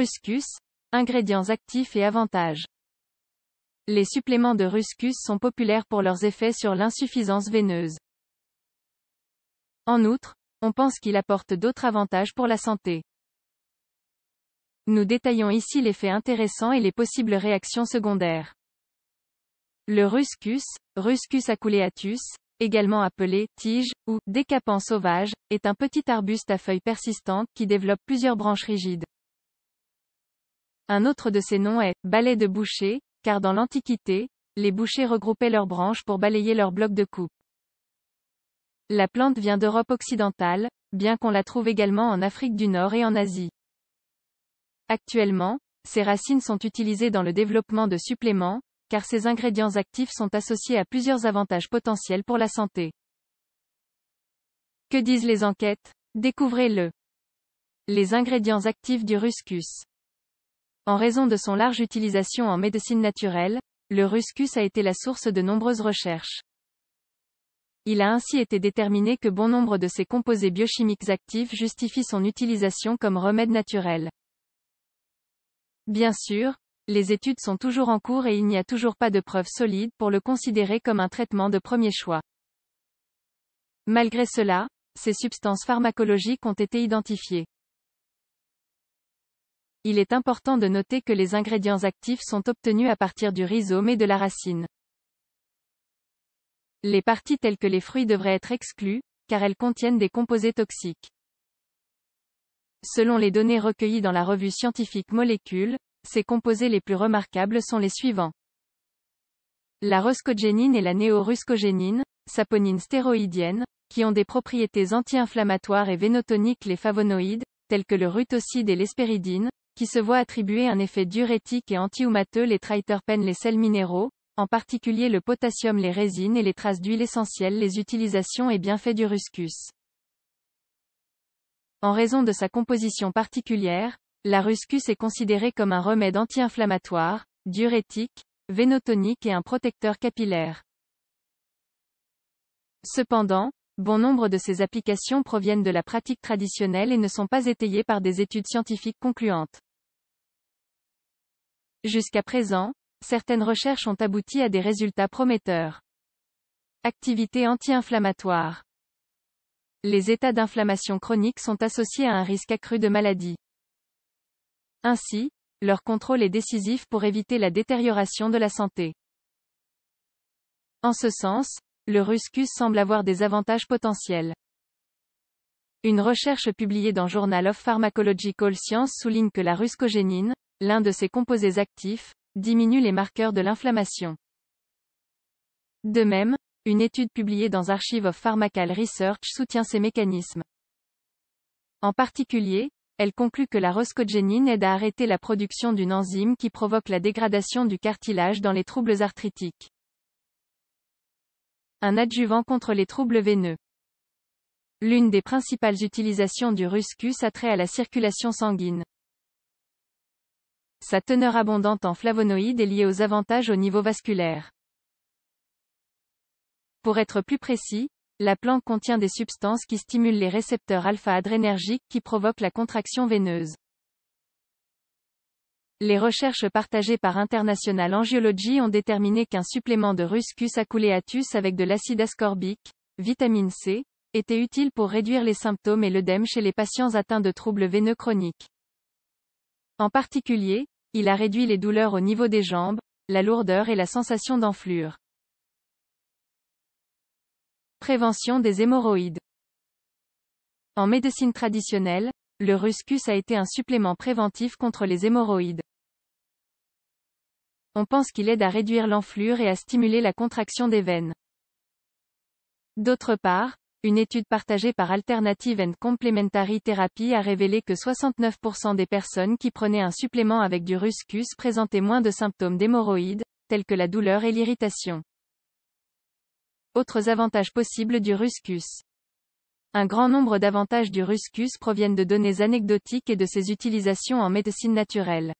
Ruscus, ingrédients actifs et avantages. Les suppléments de Ruscus sont populaires pour leurs effets sur l'insuffisance veineuse. En outre, on pense qu'il apporte d'autres avantages pour la santé. Nous détaillons ici les faits intéressants et les possibles réactions secondaires. Le ruscus, Ruscus aculeatus, également appelé tige ou décapant sauvage, est un petit arbuste à feuilles persistantes qui développe plusieurs branches rigides. Un autre de ces noms est balai de boucher, car dans l'Antiquité, les bouchers regroupaient leurs branches pour balayer leurs blocs de coupe. La plante vient d'Europe occidentale, bien qu'on la trouve également en Afrique du Nord et en Asie. Actuellement, ses racines sont utilisées dans le développement de suppléments, car ses ingrédients actifs sont associés à plusieurs avantages potentiels pour la santé. Que disent les enquêtes Découvrez-le. Les ingrédients actifs du ruscus. En raison de son large utilisation en médecine naturelle, le ruscus a été la source de nombreuses recherches. Il a ainsi été déterminé que bon nombre de ses composés biochimiques actifs justifient son utilisation comme remède naturel. Bien sûr, les études sont toujours en cours et il n'y a toujours pas de preuves solides pour le considérer comme un traitement de premier choix. Malgré cela, ces substances pharmacologiques ont été identifiées. Il est important de noter que les ingrédients actifs sont obtenus à partir du rhizome et de la racine. Les parties telles que les fruits devraient être exclues, car elles contiennent des composés toxiques. Selon les données recueillies dans la revue scientifique Molécules, ces composés les plus remarquables sont les suivants. La roscogénine et la néoruscogénine, saponine stéroïdienne, qui ont des propriétés anti-inflammatoires et vénotoniques les favonoïdes, tels que le rutocide et l'hespéridine, qui se voit attribuer un effet diurétique et anti humateux les triterpènes les sels minéraux, en particulier le potassium les résines et les traces d'huile essentielles les utilisations et bienfaits du ruscus. En raison de sa composition particulière, la ruscus est considérée comme un remède anti-inflammatoire, diurétique, vénotonique et un protecteur capillaire. Cependant, bon nombre de ces applications proviennent de la pratique traditionnelle et ne sont pas étayées par des études scientifiques concluantes. Jusqu'à présent, certaines recherches ont abouti à des résultats prometteurs. Activité anti-inflammatoire. Les états d'inflammation chronique sont associés à un risque accru de maladie. Ainsi, leur contrôle est décisif pour éviter la détérioration de la santé. En ce sens, le ruscus semble avoir des avantages potentiels. Une recherche publiée dans Journal of Pharmacological Science souligne que la ruscogénine, l'un de ses composés actifs, diminue les marqueurs de l'inflammation. De même, une étude publiée dans Archive of Pharmacal Research soutient ces mécanismes. En particulier, elle conclut que la roscogénine aide à arrêter la production d'une enzyme qui provoque la dégradation du cartilage dans les troubles arthritiques. Un adjuvant contre les troubles veineux. L'une des principales utilisations du ruscus a trait à la circulation sanguine. Sa teneur abondante en flavonoïdes est liée aux avantages au niveau vasculaire. Pour être plus précis, la plante contient des substances qui stimulent les récepteurs alpha-adrénergiques qui provoquent la contraction veineuse. Les recherches partagées par International Angiology ont déterminé qu'un supplément de Ruscus aculeatus avec de l'acide ascorbique, vitamine C, était utile pour réduire les symptômes et l'œdème chez les patients atteints de troubles veineux chroniques. En particulier, il a réduit les douleurs au niveau des jambes, la lourdeur et la sensation d'enflure. Prévention des hémorroïdes. En médecine traditionnelle, le ruscus a été un supplément préventif contre les hémorroïdes. On pense qu'il aide à réduire l'enflure et à stimuler la contraction des veines. D'autre part, une étude partagée par Alternative and Complementary Therapy a révélé que 69% des personnes qui prenaient un supplément avec du ruscus présentaient moins de symptômes d'hémorroïdes, tels que la douleur et l'irritation. Autres avantages possibles du ruscus. Un grand nombre d'avantages du ruscus proviennent de données anecdotiques et de ses utilisations en médecine naturelle.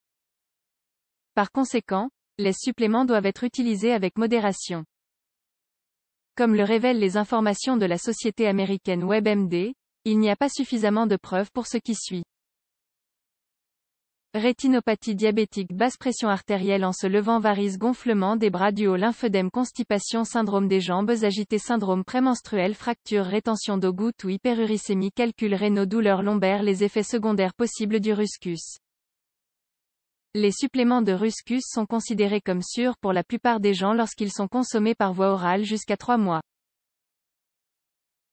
Par conséquent, les suppléments doivent être utilisés avec modération. Comme le révèlent les informations de la société américaine WebMD, il n'y a pas suffisamment de preuves pour ce qui suit. Rétinopathie diabétique basse pression artérielle en se levant varices gonflement des bras du haut, lymphedème constipation syndrome des jambes Agité syndrome prémenstruel fracture rétention d'eau goutte ou hyperuricémie calculs rénaux douleurs lombaires les effets secondaires possibles du ruscus les suppléments de Ruscus sont considérés comme sûrs pour la plupart des gens lorsqu'ils sont consommés par voie orale jusqu'à 3 mois.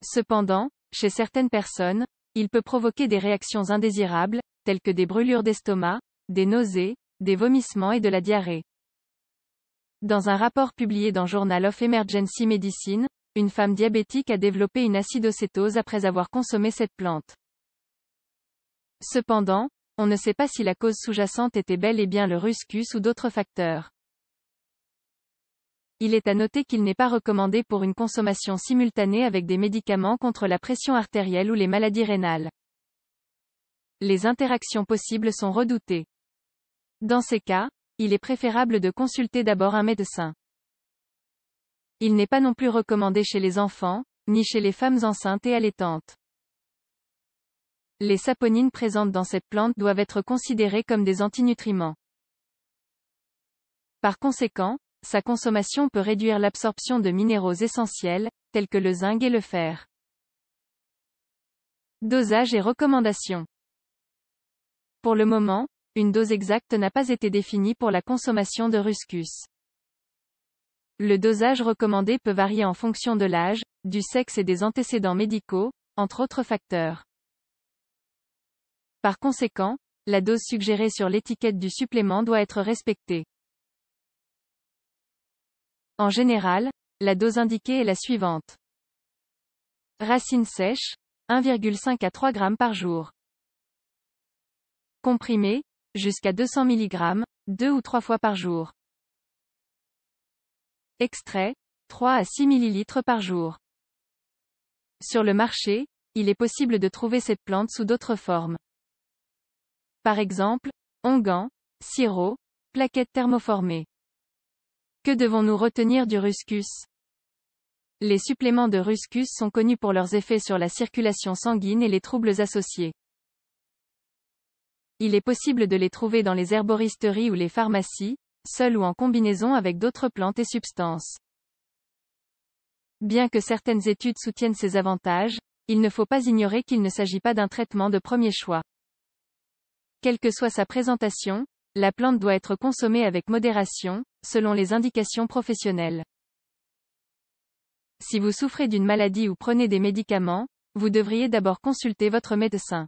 Cependant, chez certaines personnes, il peut provoquer des réactions indésirables, telles que des brûlures d'estomac, des nausées, des vomissements et de la diarrhée. Dans un rapport publié dans Journal of Emergency Medicine, une femme diabétique a développé une acidocétose après avoir consommé cette plante. Cependant, on ne sait pas si la cause sous-jacente était bel et bien le ruscus ou d'autres facteurs. Il est à noter qu'il n'est pas recommandé pour une consommation simultanée avec des médicaments contre la pression artérielle ou les maladies rénales. Les interactions possibles sont redoutées. Dans ces cas, il est préférable de consulter d'abord un médecin. Il n'est pas non plus recommandé chez les enfants, ni chez les femmes enceintes et allaitantes. Les saponines présentes dans cette plante doivent être considérées comme des antinutriments. Par conséquent, sa consommation peut réduire l'absorption de minéraux essentiels, tels que le zinc et le fer. Dosage et recommandations Pour le moment, une dose exacte n'a pas été définie pour la consommation de ruscus. Le dosage recommandé peut varier en fonction de l'âge, du sexe et des antécédents médicaux, entre autres facteurs. Par conséquent, la dose suggérée sur l'étiquette du supplément doit être respectée. En général, la dose indiquée est la suivante. Racine sèche, 1,5 à 3 g par jour. Comprimé, jusqu'à 200 mg, 2 ou 3 fois par jour. Extrait, 3 à 6 ml par jour. Sur le marché, il est possible de trouver cette plante sous d'autres formes. Par exemple, ongan, sirop, plaquettes thermoformées. Que devons-nous retenir du ruscus Les suppléments de ruscus sont connus pour leurs effets sur la circulation sanguine et les troubles associés. Il est possible de les trouver dans les herboristeries ou les pharmacies, seuls ou en combinaison avec d'autres plantes et substances. Bien que certaines études soutiennent ces avantages, il ne faut pas ignorer qu'il ne s'agit pas d'un traitement de premier choix. Quelle que soit sa présentation, la plante doit être consommée avec modération, selon les indications professionnelles. Si vous souffrez d'une maladie ou prenez des médicaments, vous devriez d'abord consulter votre médecin.